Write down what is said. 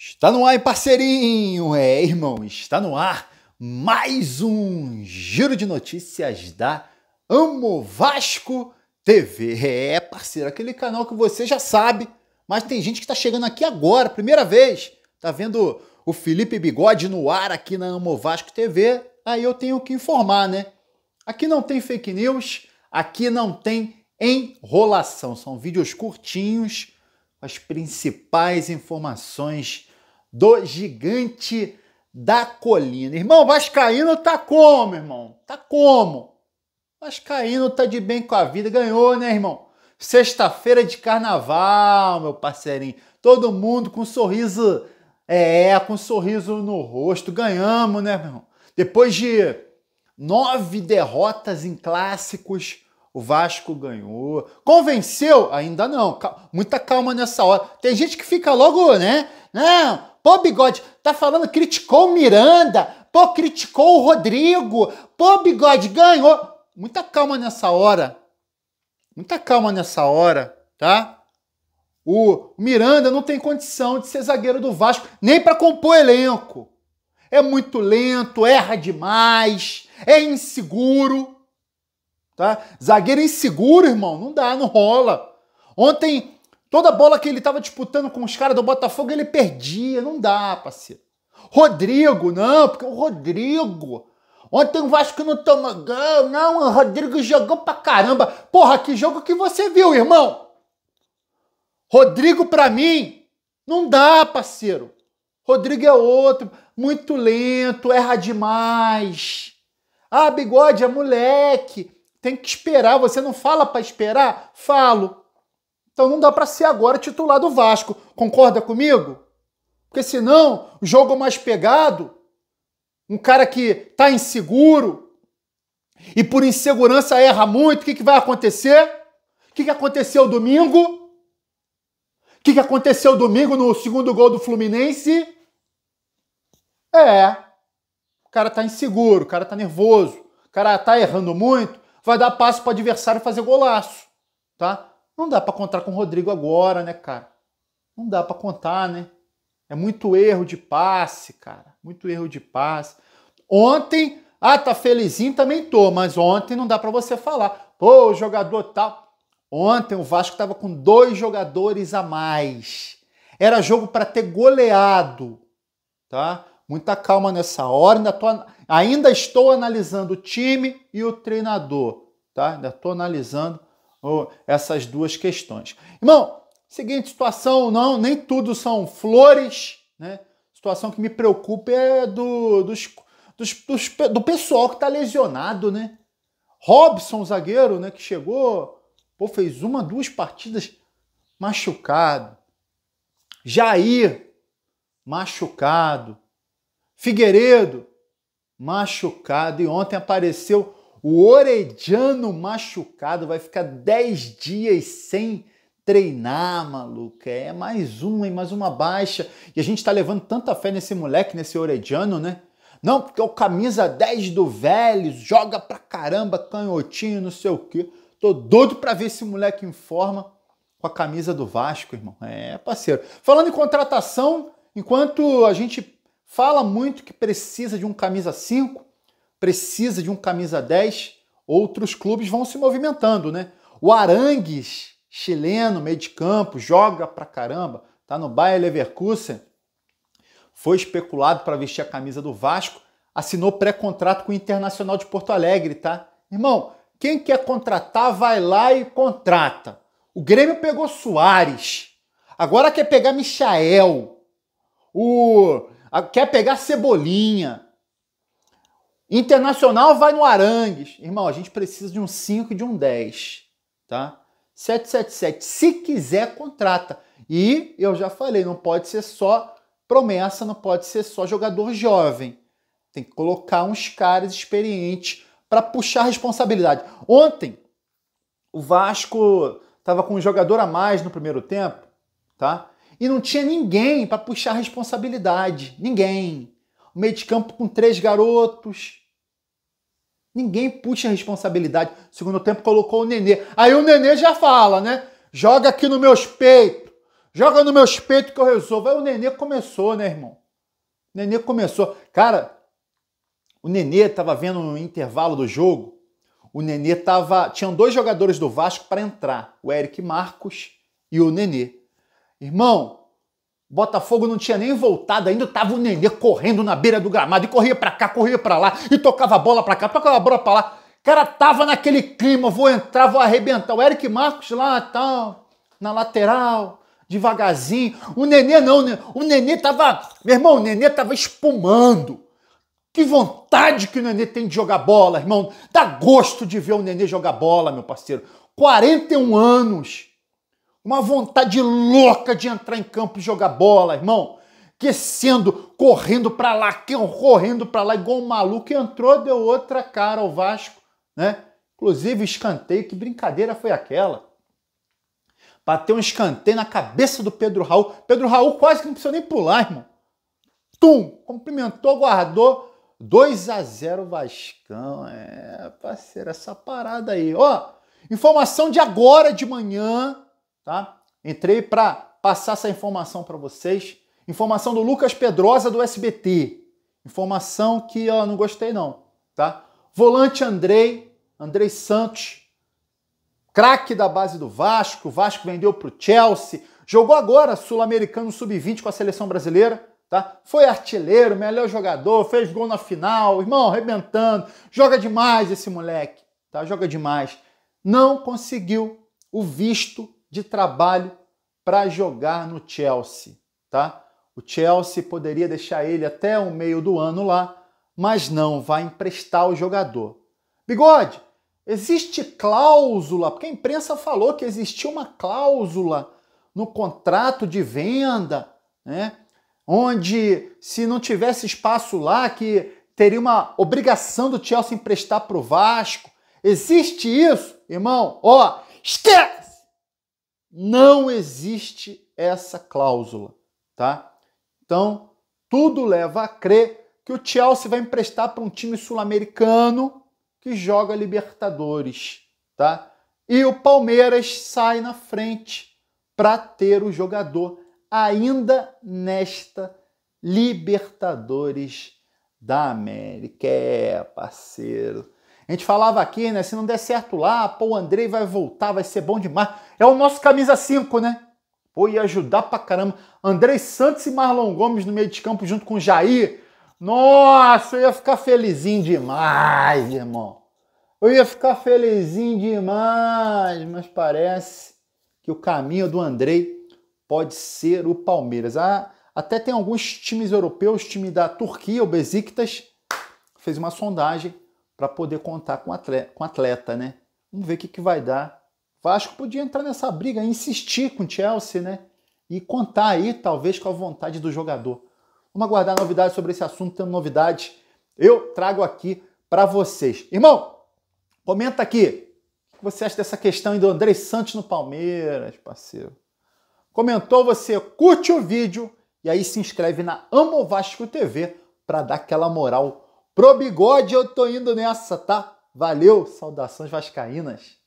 Está no ar, parceirinho! É, irmão, está no ar mais um giro de notícias da Amo Vasco TV. É, parceiro, aquele canal que você já sabe, mas tem gente que está chegando aqui agora, primeira vez. Tá vendo o Felipe Bigode no ar aqui na Amo Vasco TV? Aí eu tenho que informar, né? Aqui não tem fake news, aqui não tem enrolação. São vídeos curtinhos as principais informações do gigante da colina. Irmão, Vascaíno tá como, irmão? Tá como? Vascaíno tá de bem com a vida, ganhou, né, irmão? Sexta-feira de carnaval, meu parceirinho. Todo mundo com um sorriso, é, com um sorriso no rosto. Ganhamos, né, irmão? Depois de nove derrotas em clássicos, o Vasco ganhou. Convenceu? Ainda não. Muita calma nessa hora. Tem gente que fica logo, né? Não, pô, bigode, tá falando, criticou o Miranda. Pô, criticou o Rodrigo. Pô, bigode, ganhou. Muita calma nessa hora. Muita calma nessa hora, tá? O Miranda não tem condição de ser zagueiro do Vasco, nem para compor elenco. É muito lento, erra demais, é inseguro tá? Zagueiro inseguro, irmão, não dá, não rola. Ontem, toda bola que ele estava disputando com os caras do Botafogo, ele perdia, não dá, parceiro. Rodrigo, não, porque o Rodrigo. Ontem o Vasco não tomou gol, não, o Rodrigo jogou pra caramba. Porra, que jogo que você viu, irmão? Rodrigo pra mim, não dá, parceiro. Rodrigo é outro, muito lento, erra demais. Ah, bigode é moleque. Tem que esperar. Você não fala para esperar? Falo. Então não dá para ser agora titular do Vasco. Concorda comigo? Porque senão, o jogo mais pegado, um cara que tá inseguro e por insegurança erra muito, o que, que vai acontecer? O que, que aconteceu domingo? O que, que aconteceu domingo no segundo gol do Fluminense? É, o cara tá inseguro, o cara tá nervoso, o cara tá errando muito, vai dar passe para o adversário fazer golaço, tá? Não dá para contar com o Rodrigo agora, né, cara? Não dá para contar, né? É muito erro de passe, cara. Muito erro de passe. Ontem, ah, tá felizinho, também tô, mas ontem não dá para você falar. Pô, o jogador tal. Ontem o Vasco estava com dois jogadores a mais. Era jogo para ter goleado, tá? Muita calma nessa hora. Ainda, tô, ainda estou analisando o time e o treinador. Tá? Ainda estou analisando oh, essas duas questões. Irmão, seguinte situação, não, nem tudo são flores. Né? Situação que me preocupa é do, dos, dos, dos do pessoal que está lesionado. Né? Robson, zagueiro, né, que chegou, pô, fez uma, duas partidas machucado. Jair, machucado. Figueiredo, machucado. E ontem apareceu o Orediano machucado. Vai ficar 10 dias sem treinar, maluca. É mais uma e mais uma baixa. E a gente tá levando tanta fé nesse moleque, nesse Orediano, né? Não, porque é o camisa 10 do velho, joga pra caramba, canhotinho, não sei o quê. Tô doido pra ver esse moleque em forma com a camisa do Vasco, irmão. É, parceiro. Falando em contratação, enquanto a gente Fala muito que precisa de um camisa 5, precisa de um camisa 10. Outros clubes vão se movimentando, né? O Arangues, chileno, meio de campo, joga pra caramba, tá no Bayer Leverkusen. Foi especulado para vestir a camisa do Vasco, assinou pré-contrato com o Internacional de Porto Alegre, tá? Irmão, quem quer contratar, vai lá e contrata. O Grêmio pegou Soares. Agora quer pegar Michael. O quer pegar Cebolinha. Internacional vai no Arangues. Irmão, a gente precisa de um 5 e de um 10, tá? 777, se quiser, contrata. E eu já falei, não pode ser só promessa, não pode ser só jogador jovem. Tem que colocar uns caras experientes para puxar a responsabilidade. Ontem, o Vasco estava com um jogador a mais no primeiro tempo, tá? E não tinha ninguém para puxar responsabilidade. Ninguém. O meio de campo com três garotos. Ninguém puxa responsabilidade. O segundo tempo colocou o Nenê. Aí o Nenê já fala, né? Joga aqui no meu peito. Joga no meu peito que eu resolvo. Aí o Nenê começou, né, irmão? O Nenê começou. Cara, o Nenê tava vendo no intervalo do jogo. O Nenê tava. Tinham dois jogadores do Vasco para entrar: o Eric Marcos e o Nenê. Irmão, Botafogo não tinha nem voltado ainda, tava o Nenê correndo na beira do gramado e corria para cá, corria para lá e tocava a bola para cá, tocava a bola para lá. O cara tava naquele clima, vou entrar, vou arrebentar. O Eric Marcos lá, tal, na lateral, devagarzinho. O Nenê não, né? o Nenê tava, meu irmão, o Nenê tava espumando. Que vontade que o Nenê tem de jogar bola, irmão. Dá gosto de ver o Nenê jogar bola, meu parceiro. 41 anos uma vontade louca de entrar em campo e jogar bola, irmão. Aquecendo, correndo para lá, correndo para lá, igual um maluco. Entrou, deu outra cara ao Vasco, né? Inclusive, escanteio, que brincadeira foi aquela? Bateu um escanteio na cabeça do Pedro Raul. Pedro Raul quase que não precisou nem pular, irmão. Tum! Cumprimentou, guardou. 2 a 0 Vascão. É, parceiro, essa parada aí. Ó, informação de agora de manhã tá? Entrei para passar essa informação para vocês. Informação do Lucas Pedrosa do SBT. Informação que eu não gostei não, tá? Volante Andrei, Andrei Santos, craque da base do Vasco, o Vasco vendeu para o Chelsea, jogou agora Sul-Americano Sub-20 com a seleção brasileira, tá? Foi artilheiro, melhor jogador, fez gol na final, irmão, arrebentando, joga demais esse moleque, tá? Joga demais. Não conseguiu o visto de trabalho para jogar no Chelsea, tá? O Chelsea poderia deixar ele até o meio do ano lá, mas não vai emprestar o jogador. Bigode, existe cláusula, porque a imprensa falou que existia uma cláusula no contrato de venda, né? Onde se não tivesse espaço lá que teria uma obrigação do Chelsea emprestar para o Vasco. Existe isso, irmão? Ó, oh, esquece! Não existe essa cláusula, tá? Então, tudo leva a crer que o Chelsea vai emprestar para um time sul-americano que joga Libertadores, tá? E o Palmeiras sai na frente para ter o jogador ainda nesta Libertadores da América. É, parceiro. A gente falava aqui, né? Se não der certo lá, pô, o Andrei vai voltar, vai ser bom demais. É o nosso camisa 5, né? Pô, ia ajudar pra caramba. Andrei Santos e Marlon Gomes no meio de campo junto com o Jair. Nossa, eu ia ficar felizinho demais, irmão. Eu ia ficar felizinho demais, mas parece que o caminho do Andrei pode ser o Palmeiras. Ah, até tem alguns times europeus, time da Turquia, o Besiktas, fez uma sondagem para poder contar com atleta, com atleta, né? Vamos ver o que, que vai dar. Vasco podia entrar nessa briga, insistir com o Chelsea, né? E contar aí, talvez, com a vontade do jogador. Vamos aguardar novidades sobre esse assunto, tendo novidades. Eu trago aqui para vocês. Irmão, comenta aqui. O que você acha dessa questão do André Santos no Palmeiras, parceiro? Comentou você, curte o vídeo e aí se inscreve na Amo Vasco TV para dar aquela moral Pro bigode eu tô indo nessa, tá? Valeu, saudações vascaínas.